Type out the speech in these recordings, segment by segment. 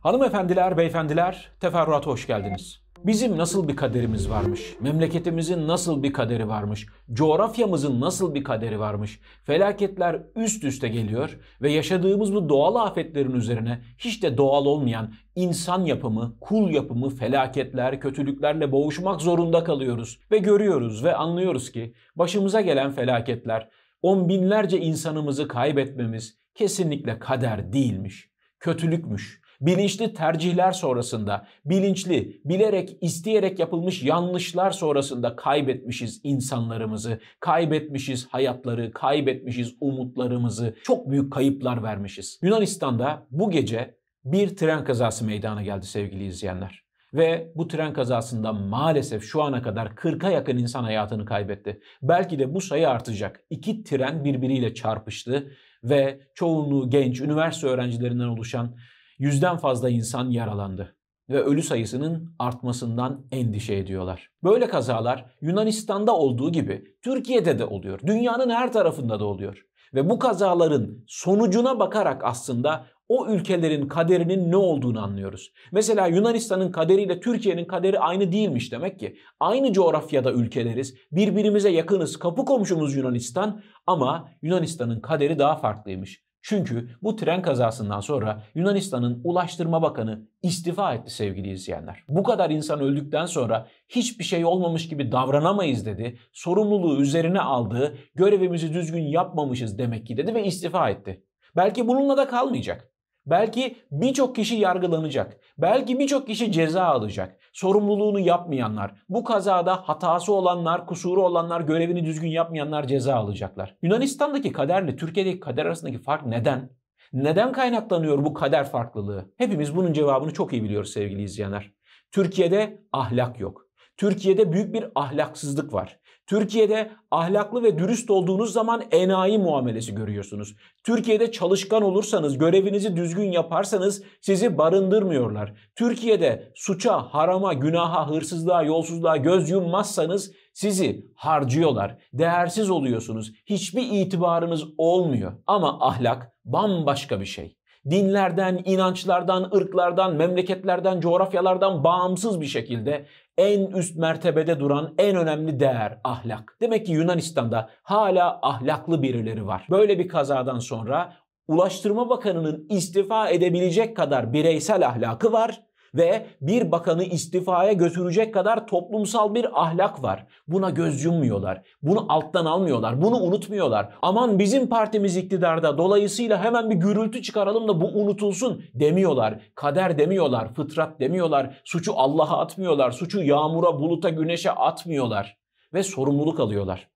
Hanımefendiler, beyefendiler, teferruata hoş geldiniz. Bizim nasıl bir kaderimiz varmış? Memleketimizin nasıl bir kaderi varmış? Coğrafyamızın nasıl bir kaderi varmış? Felaketler üst üste geliyor ve yaşadığımız bu doğal afetlerin üzerine hiç de doğal olmayan insan yapımı, kul yapımı felaketler, kötülüklerle boğuşmak zorunda kalıyoruz. Ve görüyoruz ve anlıyoruz ki başımıza gelen felaketler, on binlerce insanımızı kaybetmemiz kesinlikle kader değilmiş. Kötülükmüş bilinçli tercihler sonrasında, bilinçli, bilerek, isteyerek yapılmış yanlışlar sonrasında kaybetmişiz insanlarımızı, kaybetmişiz hayatları, kaybetmişiz umutlarımızı, çok büyük kayıplar vermişiz. Yunanistan'da bu gece bir tren kazası meydana geldi sevgili izleyenler. Ve bu tren kazasında maalesef şu ana kadar 40'a yakın insan hayatını kaybetti. Belki de bu sayı artacak. İki tren birbiriyle çarpıştı ve çoğunluğu genç, üniversite öğrencilerinden oluşan yüzden fazla insan yaralandı ve ölü sayısının artmasından endişe ediyorlar. Böyle kazalar Yunanistan'da olduğu gibi Türkiye'de de oluyor. Dünyanın her tarafında da oluyor. Ve bu kazaların sonucuna bakarak aslında o ülkelerin kaderinin ne olduğunu anlıyoruz. Mesela Yunanistan'ın kaderiyle Türkiye'nin kaderi aynı değilmiş demek ki. Aynı coğrafyada ülkeleriz, birbirimize yakınız, kapı komşumuz Yunanistan ama Yunanistan'ın kaderi daha farklıymış. Çünkü bu tren kazasından sonra Yunanistan'ın Ulaştırma Bakanı istifa etti sevgili izleyenler. Bu kadar insan öldükten sonra hiçbir şey olmamış gibi davranamayız dedi. Sorumluluğu üzerine aldığı görevimizi düzgün yapmamışız demek ki dedi ve istifa etti. Belki bununla da kalmayacak. Belki birçok kişi yargılanacak. Belki birçok kişi ceza alacak. Sorumluluğunu yapmayanlar, bu kazada hatası olanlar, kusuru olanlar, görevini düzgün yapmayanlar ceza alacaklar. Yunanistan'daki kaderle Türkiye'deki kader arasındaki fark neden? Neden kaynaklanıyor bu kader farklılığı? Hepimiz bunun cevabını çok iyi biliyoruz sevgili izleyenler. Türkiye'de ahlak yok. Türkiye'de büyük bir ahlaksızlık var. Türkiye'de ahlaklı ve dürüst olduğunuz zaman enayi muamelesi görüyorsunuz. Türkiye'de çalışkan olursanız, görevinizi düzgün yaparsanız sizi barındırmıyorlar. Türkiye'de suça, harama, günaha, hırsızlığa, yolsuzluğa göz yummazsanız sizi harcıyorlar. Değersiz oluyorsunuz. Hiçbir itibarınız olmuyor. Ama ahlak bambaşka bir şey dinlerden, inançlardan, ırklardan, memleketlerden, coğrafyalardan bağımsız bir şekilde en üst mertebede duran en önemli değer ahlak. Demek ki Yunanistan'da hala ahlaklı birileri var. Böyle bir kazadan sonra Ulaştırma Bakanı'nın istifa edebilecek kadar bireysel ahlakı var ve bir bakanı istifaya götürecek kadar toplumsal bir ahlak var. Buna göz yummuyorlar. Bunu alttan almıyorlar. Bunu unutmuyorlar. Aman bizim partimiz iktidarda dolayısıyla hemen bir gürültü çıkaralım da bu unutulsun demiyorlar. Kader demiyorlar, fıtrat demiyorlar. Suçu Allah'a atmıyorlar. Suçu yağmura, buluta, güneşe atmıyorlar ve sorumluluk alıyorlar.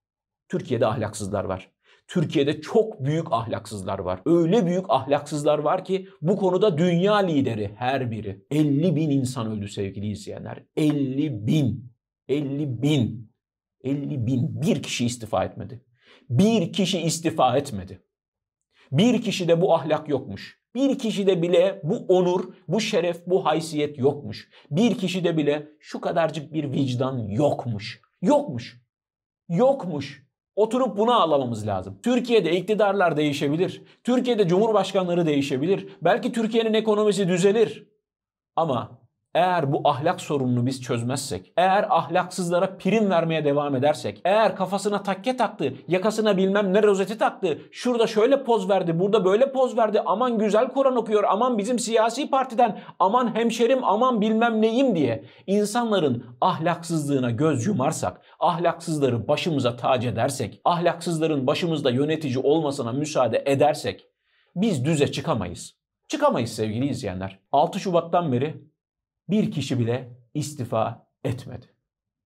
Türkiye'de ahlaksızlar var. Türkiye'de çok büyük ahlaksızlar var. Öyle büyük ahlaksızlar var ki bu konuda dünya lideri her biri. 50 bin insan öldü sevgili izleyenler. 50 bin. 50 bin. 50 bin. Bir kişi istifa etmedi. Bir kişi istifa etmedi. Bir kişide bu ahlak yokmuş. Bir kişide bile bu onur, bu şeref, bu haysiyet yokmuş. Bir kişide bile şu kadarcık bir vicdan yokmuş. Yokmuş. Yokmuş. Oturup bunu ağlamamız lazım. Türkiye'de iktidarlar değişebilir. Türkiye'de cumhurbaşkanları değişebilir. Belki Türkiye'nin ekonomisi düzelir. Ama eğer bu ahlak sorununu biz çözmezsek, eğer ahlaksızlara prim vermeye devam edersek, eğer kafasına takke taktı, yakasına bilmem ne rozeti taktı, şurada şöyle poz verdi, burada böyle poz verdi, aman güzel Kur'an okuyor, aman bizim siyasi partiden, aman hemşerim, aman bilmem neyim diye insanların ahlaksızlığına göz yumarsak, ahlaksızları başımıza tac edersek, ahlaksızların başımızda yönetici olmasına müsaade edersek biz düze çıkamayız. Çıkamayız sevgili izleyenler. 6 Şubat'tan beri bir kişi bile istifa etmedi.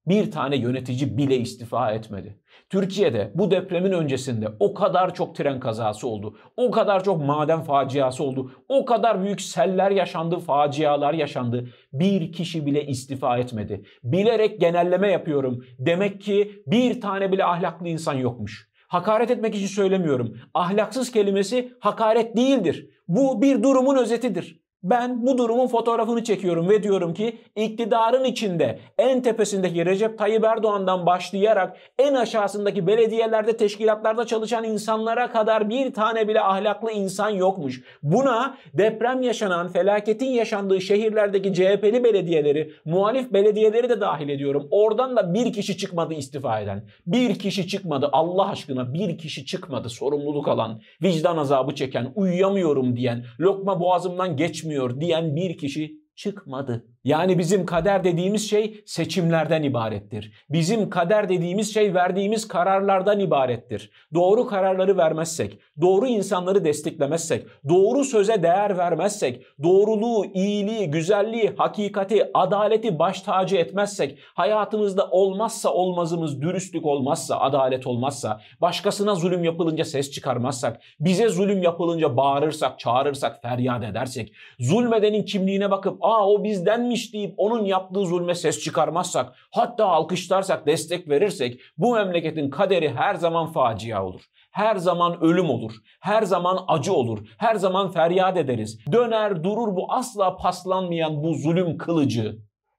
Bir tane yönetici bile istifa etmedi. Türkiye'de bu depremin öncesinde o kadar çok tren kazası oldu. O kadar çok maden faciası oldu. O kadar büyük seller yaşandı, facialar yaşandı. Bir kişi bile istifa etmedi. Bilerek genelleme yapıyorum. Demek ki bir tane bile ahlaklı insan yokmuş. Hakaret etmek için söylemiyorum. Ahlaksız kelimesi hakaret değildir. Bu bir durumun özetidir. Ben bu durumun fotoğrafını çekiyorum ve diyorum ki iktidarın içinde en tepesindeki Recep Tayyip Erdoğan'dan başlayarak en aşağısındaki belediyelerde, teşkilatlarda çalışan insanlara kadar bir tane bile ahlaklı insan yokmuş. Buna deprem yaşanan, felaketin yaşandığı şehirlerdeki CHP'li belediyeleri, muhalif belediyeleri de dahil ediyorum. Oradan da bir kişi çıkmadı istifa eden. Bir kişi çıkmadı Allah aşkına bir kişi çıkmadı sorumluluk alan, vicdan azabı çeken, uyuyamıyorum diyen, lokma boğazımdan geçmiyor etmiyor diyen bir kişi çıkmadı. Yani bizim kader dediğimiz şey seçimlerden ibarettir. Bizim kader dediğimiz şey verdiğimiz kararlardan ibarettir. Doğru kararları vermezsek, doğru insanları desteklemezsek, doğru söze değer vermezsek, doğruluğu, iyiliği, güzelliği, hakikati, adaleti baş tacı etmezsek, hayatımızda olmazsa olmazımız dürüstlük olmazsa, adalet olmazsa, başkasına zulüm yapılınca ses çıkarmazsak, bize zulüm yapılınca bağırırsak, çağırırsak, feryat edersek, zulmedenin kimliğine bakıp "Aa o bizden benmiş deyip onun yaptığı zulme ses çıkarmazsak, hatta alkışlarsak, destek verirsek bu memleketin kaderi her zaman facia olur. Her zaman ölüm olur. Her zaman acı olur. Her zaman feryat ederiz. Döner durur bu asla paslanmayan bu zulüm kılıcı.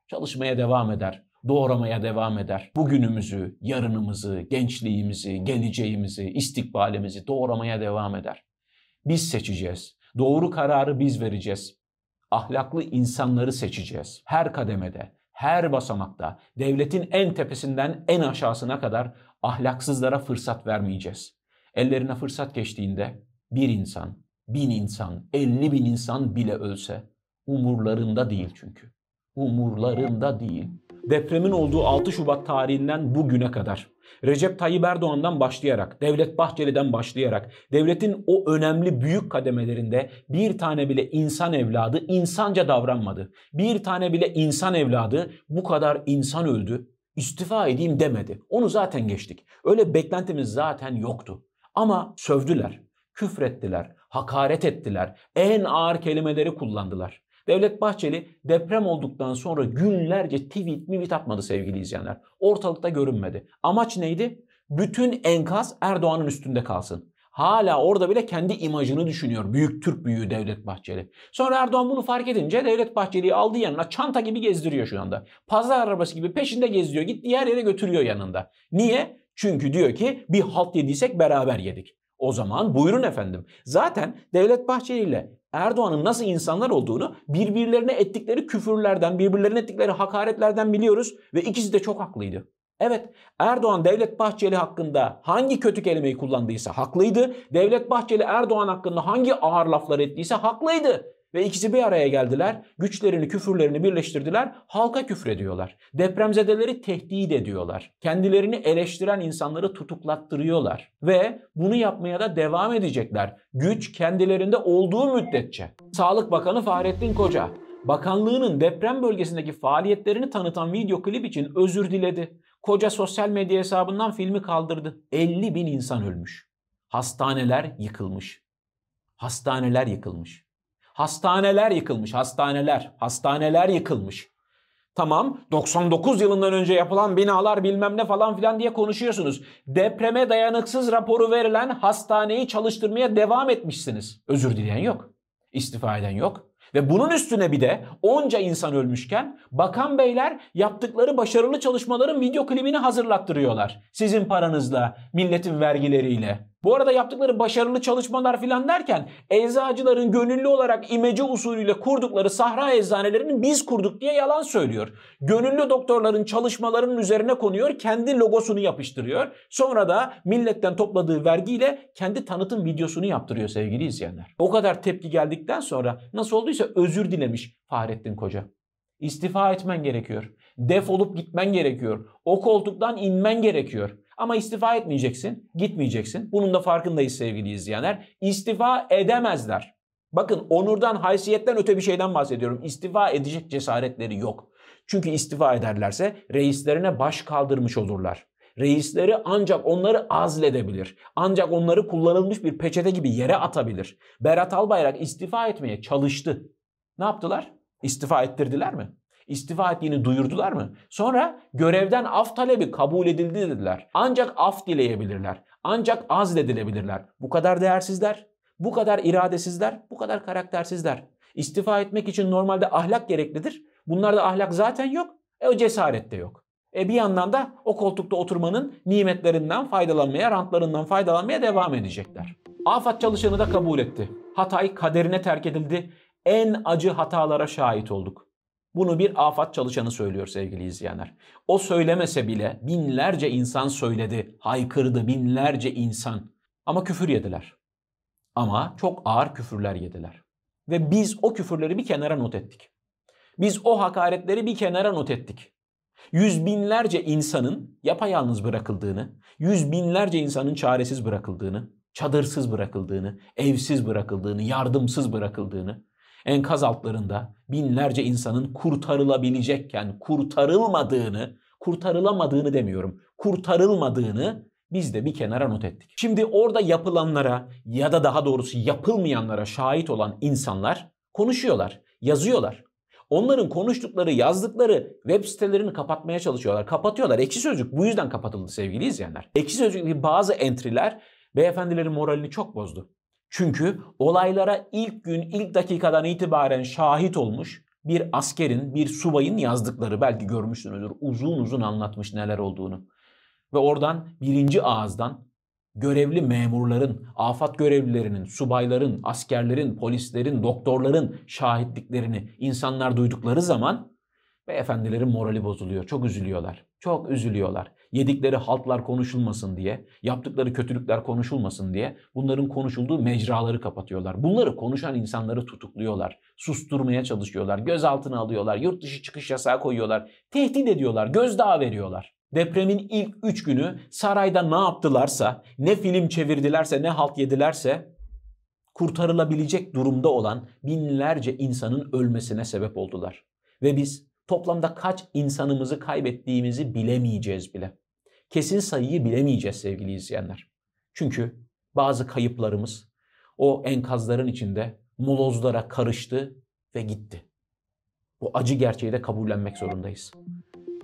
Çalışmaya devam eder doğramaya devam eder. Bugünümüzü, yarınımızı, gençliğimizi, geleceğimizi, istikbalimizi doğramaya devam eder. Biz seçeceğiz. Doğru kararı biz vereceğiz ahlaklı insanları seçeceğiz. Her kademede, her basamakta, devletin en tepesinden en aşağısına kadar ahlaksızlara fırsat vermeyeceğiz. Ellerine fırsat geçtiğinde bir insan, bin insan, elli bin insan bile ölse umurlarında değil çünkü. Umurlarında değil. Depremin olduğu 6 Şubat tarihinden bugüne kadar Recep Tayyip Erdoğan'dan başlayarak, Devlet Bahçeli'den başlayarak devletin o önemli büyük kademelerinde bir tane bile insan evladı insanca davranmadı. Bir tane bile insan evladı bu kadar insan öldü, istifa edeyim demedi. Onu zaten geçtik. Öyle beklentimiz zaten yoktu. Ama sövdüler, küfrettiler, hakaret ettiler, en ağır kelimeleri kullandılar. Devlet Bahçeli deprem olduktan sonra günlerce tweet mivit atmadı sevgili izleyenler. Ortalıkta görünmedi. Amaç neydi? Bütün enkaz Erdoğan'ın üstünde kalsın. Hala orada bile kendi imajını düşünüyor. Büyük Türk büyüğü Devlet Bahçeli. Sonra Erdoğan bunu fark edince Devlet Bahçeli'yi aldığı yanına çanta gibi gezdiriyor şu anda. Pazar arabası gibi peşinde gezdiriyor. Git diğer yere götürüyor yanında. Niye? Çünkü diyor ki bir halt yediysek beraber yedik. O zaman buyurun efendim. Zaten Devlet Bahçeli ile Erdoğan'ın nasıl insanlar olduğunu birbirlerine ettikleri küfürlerden, birbirlerine ettikleri hakaretlerden biliyoruz ve ikisi de çok haklıydı. Evet Erdoğan Devlet Bahçeli hakkında hangi kötü kelimeyi kullandıysa haklıydı. Devlet Bahçeli Erdoğan hakkında hangi ağır laflar ettiyse haklıydı. Ve ikisi bir araya geldiler. Güçlerini, küfürlerini birleştirdiler. Halka küfrediyorlar. Depremzedeleri tehdit ediyorlar. Kendilerini eleştiren insanları tutuklattırıyorlar. Ve bunu yapmaya da devam edecekler. Güç kendilerinde olduğu müddetçe. Sağlık Bakanı Fahrettin Koca, bakanlığının deprem bölgesindeki faaliyetlerini tanıtan video klip için özür diledi. Koca sosyal medya hesabından filmi kaldırdı. 50 bin insan ölmüş. Hastaneler yıkılmış. Hastaneler yıkılmış. Hastaneler yıkılmış, hastaneler, hastaneler yıkılmış. Tamam 99 yılından önce yapılan binalar bilmem ne falan filan diye konuşuyorsunuz. Depreme dayanıksız raporu verilen hastaneyi çalıştırmaya devam etmişsiniz. Özür dileyen yok. İstifa eden yok. Ve bunun üstüne bir de onca insan ölmüşken bakan beyler yaptıkları başarılı çalışmaların video klibini hazırlattırıyorlar. Sizin paranızla, milletin vergileriyle. Bu arada yaptıkları başarılı çalışmalar filan derken eczacıların gönüllü olarak imece usulüyle kurdukları sahra eczanelerinin biz kurduk diye yalan söylüyor. Gönüllü doktorların çalışmalarının üzerine konuyor, kendi logosunu yapıştırıyor. Sonra da milletten topladığı vergiyle kendi tanıtım videosunu yaptırıyor sevgili izleyenler. O kadar tepki geldikten sonra nasıl olduysa özür dilemiş Fahrettin Koca. İstifa etmen gerekiyor. def olup gitmen gerekiyor. O koltuktan inmen gerekiyor. Ama istifa etmeyeceksin, gitmeyeceksin. Bunun da farkındayız sevgili izleyenler. İstifa edemezler. Bakın onurdan, haysiyetten öte bir şeyden bahsediyorum. İstifa edecek cesaretleri yok. Çünkü istifa ederlerse reislerine baş kaldırmış olurlar. Reisleri ancak onları azledebilir. Ancak onları kullanılmış bir peçete gibi yere atabilir. Berat Albayrak istifa etmeye çalıştı. Ne yaptılar? İstifa ettirdiler mi? İstifa ettiğini duyurdular mı? Sonra görevden af talebi kabul edildi dediler. Ancak af dileyebilirler. Ancak azledilebilirler. Bu kadar değersizler, bu kadar iradesizler, bu kadar karaktersizler. İstifa etmek için normalde ahlak gereklidir. Bunlarda ahlak zaten yok. E o cesaret de yok. E bir yandan da o koltukta oturmanın nimetlerinden faydalanmaya, rantlarından faydalanmaya devam edecekler. Afat çalışanı da kabul etti. Hatay kaderine terk edildi. En acı hatalara şahit olduk. Bunu bir afat çalışanı söylüyor sevgili izleyenler. O söylemese bile binlerce insan söyledi, haykırdı binlerce insan. Ama küfür yediler. Ama çok ağır küfürler yediler. Ve biz o küfürleri bir kenara not ettik. Biz o hakaretleri bir kenara not ettik. Yüz binlerce insanın yapayalnız bırakıldığını, yüz binlerce insanın çaresiz bırakıldığını, çadırsız bırakıldığını, evsiz bırakıldığını, yardımsız bırakıldığını, enkaz altlarında binlerce insanın kurtarılabilecekken kurtarılmadığını, kurtarılamadığını demiyorum, kurtarılmadığını biz de bir kenara not ettik. Şimdi orada yapılanlara ya da daha doğrusu yapılmayanlara şahit olan insanlar konuşuyorlar, yazıyorlar. Onların konuştukları, yazdıkları web sitelerini kapatmaya çalışıyorlar. Kapatıyorlar. Ekşi Sözlük bu yüzden kapatıldı sevgili izleyenler. Ekşi Sözlük'teki bazı entriler beyefendilerin moralini çok bozdu. Çünkü olaylara ilk gün, ilk dakikadan itibaren şahit olmuş bir askerin, bir subayın yazdıkları belki görmüşsünüzdür. Uzun uzun anlatmış neler olduğunu. Ve oradan birinci ağızdan görevli memurların, afat görevlilerinin, subayların, askerlerin, polislerin, doktorların şahitliklerini insanlar duydukları zaman beyefendilerin morali bozuluyor. Çok üzülüyorlar. Çok üzülüyorlar. Yedikleri haltlar konuşulmasın diye, yaptıkları kötülükler konuşulmasın diye bunların konuşulduğu mecraları kapatıyorlar. Bunları konuşan insanları tutukluyorlar, susturmaya çalışıyorlar, gözaltına alıyorlar, yurt dışı çıkış yasağı koyuyorlar, tehdit ediyorlar, gözdağı veriyorlar. Depremin ilk 3 günü sarayda ne yaptılarsa, ne film çevirdilerse, ne halt yedilerse kurtarılabilecek durumda olan binlerce insanın ölmesine sebep oldular. Ve biz toplamda kaç insanımızı kaybettiğimizi bilemeyeceğiz bile. Kesin sayıyı bilemeyeceğiz sevgili izleyenler. Çünkü bazı kayıplarımız o enkazların içinde molozlara karıştı ve gitti. Bu acı gerçeği de kabullenmek zorundayız.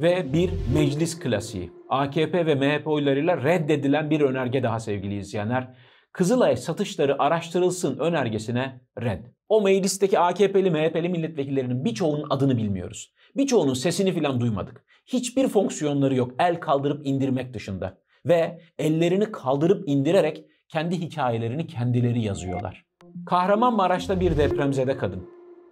Ve bir meclis klasiği. AKP ve MHP oylarıyla reddedilen bir önerge daha sevgili izleyenler. Kızılay satışları araştırılsın önergesine red. O meclisteki AKP'li MHP'li milletvekillerinin birçoğunun adını bilmiyoruz. Birçoğunun sesini filan duymadık hiçbir fonksiyonları yok el kaldırıp indirmek dışında. Ve ellerini kaldırıp indirerek kendi hikayelerini kendileri yazıyorlar. Kahramanmaraş'ta bir depremzede kadın.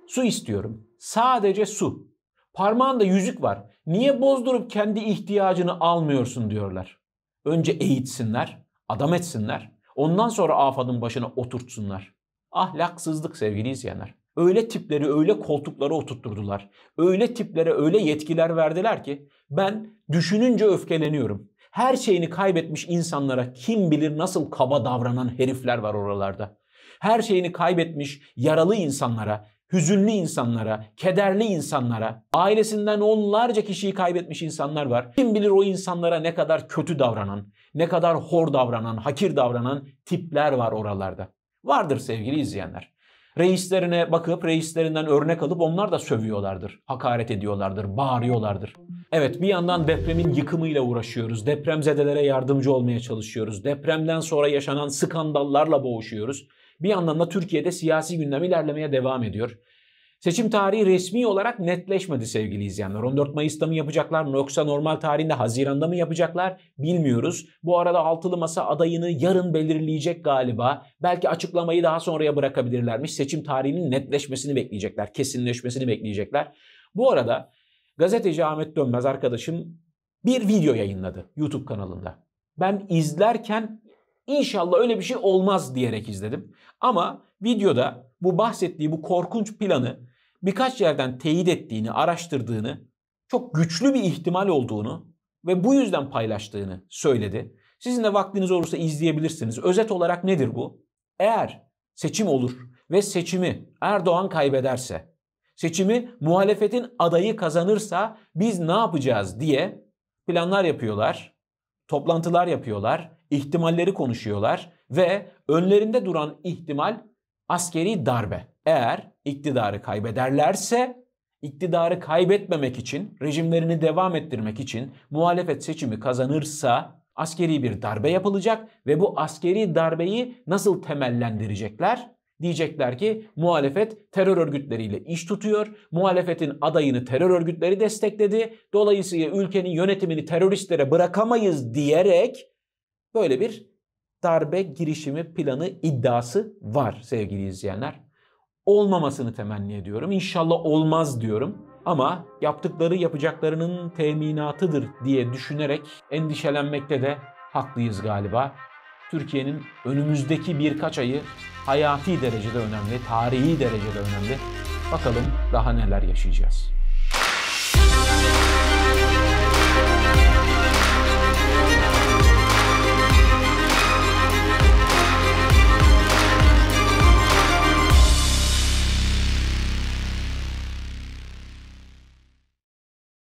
Su istiyorum. Sadece su. Parmağında yüzük var. Niye bozdurup kendi ihtiyacını almıyorsun diyorlar. Önce eğitsinler, adam etsinler. Ondan sonra afadın başına oturtsunlar. Ahlaksızlık sevgili izleyenler. Öyle tipleri öyle koltuklara oturtturdular. Öyle tiplere öyle yetkiler verdiler ki ben düşününce öfkeleniyorum. Her şeyini kaybetmiş insanlara kim bilir nasıl kaba davranan herifler var oralarda. Her şeyini kaybetmiş yaralı insanlara, hüzünlü insanlara, kederli insanlara, ailesinden onlarca kişiyi kaybetmiş insanlar var. Kim bilir o insanlara ne kadar kötü davranan, ne kadar hor davranan, hakir davranan tipler var oralarda. Vardır sevgili izleyenler. Reislerine bakıp reislerinden örnek alıp onlar da sövüyorlardır. Hakaret ediyorlardır, bağırıyorlardır. Evet bir yandan depremin yıkımıyla uğraşıyoruz. Depremzedelere yardımcı olmaya çalışıyoruz. Depremden sonra yaşanan skandallarla boğuşuyoruz. Bir yandan da Türkiye'de siyasi gündem ilerlemeye devam ediyor. Seçim tarihi resmi olarak netleşmedi sevgili izleyenler. 14 Mayıs'ta mı yapacaklar yoksa normal tarihinde Haziran'da mı yapacaklar bilmiyoruz. Bu arada altılı masa adayını yarın belirleyecek galiba. Belki açıklamayı daha sonraya bırakabilirlermiş. Seçim tarihinin netleşmesini bekleyecekler, kesinleşmesini bekleyecekler. Bu arada gazeteci Ahmet Dönmez arkadaşım bir video yayınladı YouTube kanalında. Ben izlerken inşallah öyle bir şey olmaz diyerek izledim. Ama Videoda bu bahsettiği bu korkunç planı birkaç yerden teyit ettiğini, araştırdığını, çok güçlü bir ihtimal olduğunu ve bu yüzden paylaştığını söyledi. Sizin de vaktiniz olursa izleyebilirsiniz. Özet olarak nedir bu? Eğer seçim olur ve seçimi Erdoğan kaybederse, seçimi muhalefetin adayı kazanırsa biz ne yapacağız diye planlar yapıyorlar, toplantılar yapıyorlar, ihtimalleri konuşuyorlar ve önlerinde duran ihtimal askeri darbe. Eğer iktidarı kaybederlerse iktidarı kaybetmemek için, rejimlerini devam ettirmek için muhalefet seçimi kazanırsa askeri bir darbe yapılacak ve bu askeri darbeyi nasıl temellendirecekler? Diyecekler ki muhalefet terör örgütleriyle iş tutuyor. Muhalefetin adayını terör örgütleri destekledi. Dolayısıyla ülkenin yönetimini teröristlere bırakamayız diyerek böyle bir darbe girişimi planı iddiası var sevgili izleyenler. Olmamasını temenni ediyorum. İnşallah olmaz diyorum. Ama yaptıkları yapacaklarının teminatıdır diye düşünerek endişelenmekte de haklıyız galiba. Türkiye'nin önümüzdeki birkaç ayı hayati derecede önemli, tarihi derecede önemli. Bakalım daha neler yaşayacağız.